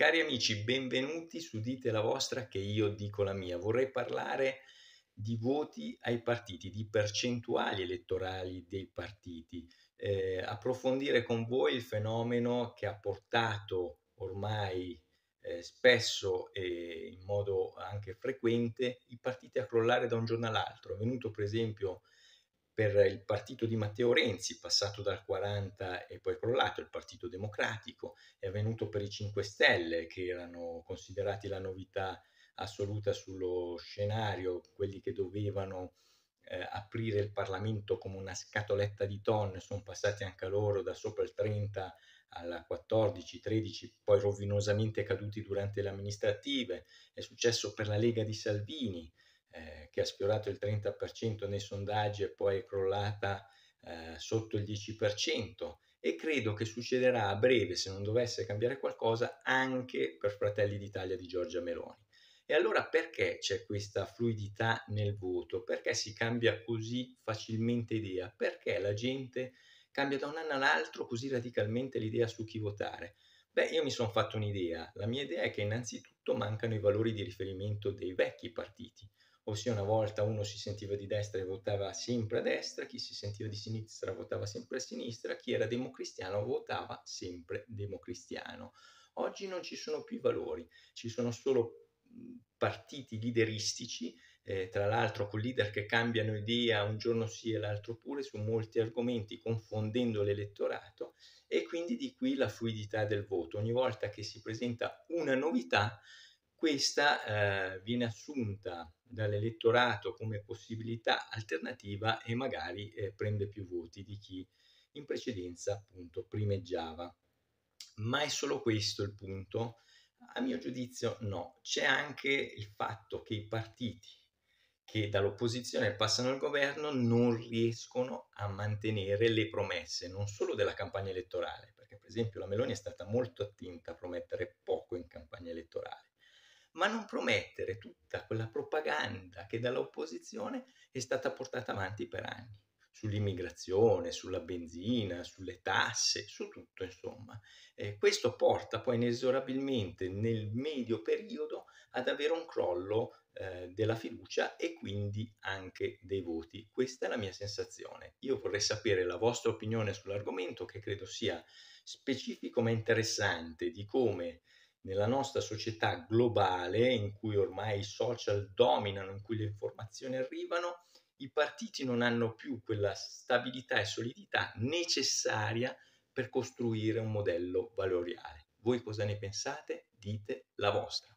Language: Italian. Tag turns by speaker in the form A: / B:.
A: Cari amici, benvenuti su Dite la vostra che io dico la mia. Vorrei parlare di voti ai partiti, di percentuali elettorali dei partiti, eh, approfondire con voi il fenomeno che ha portato ormai eh, spesso e in modo anche frequente i partiti a crollare da un giorno all'altro. È venuto per esempio per il partito di Matteo Renzi, passato dal 40 e poi crollato, il Partito Democratico, è avvenuto per i 5 Stelle, che erano considerati la novità assoluta sullo scenario, quelli che dovevano eh, aprire il Parlamento come una scatoletta di tonne, sono passati anche loro da sopra il 30 al 14, 13, poi rovinosamente caduti durante le amministrative, è successo per la Lega di Salvini, eh, che ha sfiorato il 30% nei sondaggi e poi è crollata eh, sotto il 10% e credo che succederà a breve, se non dovesse cambiare qualcosa, anche per Fratelli d'Italia di Giorgia Meloni. E allora perché c'è questa fluidità nel voto? Perché si cambia così facilmente idea? Perché la gente cambia da un anno all'altro così radicalmente l'idea su chi votare? Beh, io mi sono fatto un'idea. La mia idea è che innanzitutto mancano i valori di riferimento dei vecchi partiti ossia una volta uno si sentiva di destra e votava sempre a destra, chi si sentiva di sinistra votava sempre a sinistra, chi era democristiano votava sempre democristiano. Oggi non ci sono più valori, ci sono solo partiti lideristici, eh, tra l'altro con leader che cambiano idea un giorno sì e l'altro pure su molti argomenti, confondendo l'elettorato e quindi di qui la fluidità del voto. Ogni volta che si presenta una novità, questa eh, viene assunta dall'elettorato come possibilità alternativa e magari eh, prende più voti di chi in precedenza appunto primeggiava. Ma è solo questo il punto? A mio giudizio no, c'è anche il fatto che i partiti che dall'opposizione passano al governo non riescono a mantenere le promesse, non solo della campagna elettorale, perché per esempio la Meloni è stata molto attenta a promettere poco in campagna elettorale, ma non promettere tutta quella propaganda che dall'opposizione è stata portata avanti per anni, sull'immigrazione, sulla benzina, sulle tasse, su tutto insomma. Eh, questo porta poi inesorabilmente nel medio periodo ad avere un crollo eh, della fiducia e quindi anche dei voti. Questa è la mia sensazione. Io vorrei sapere la vostra opinione sull'argomento che credo sia specifico ma interessante di come nella nostra società globale in cui ormai i social dominano, in cui le informazioni arrivano, i partiti non hanno più quella stabilità e solidità necessaria per costruire un modello valoriale. Voi cosa ne pensate? Dite la vostra.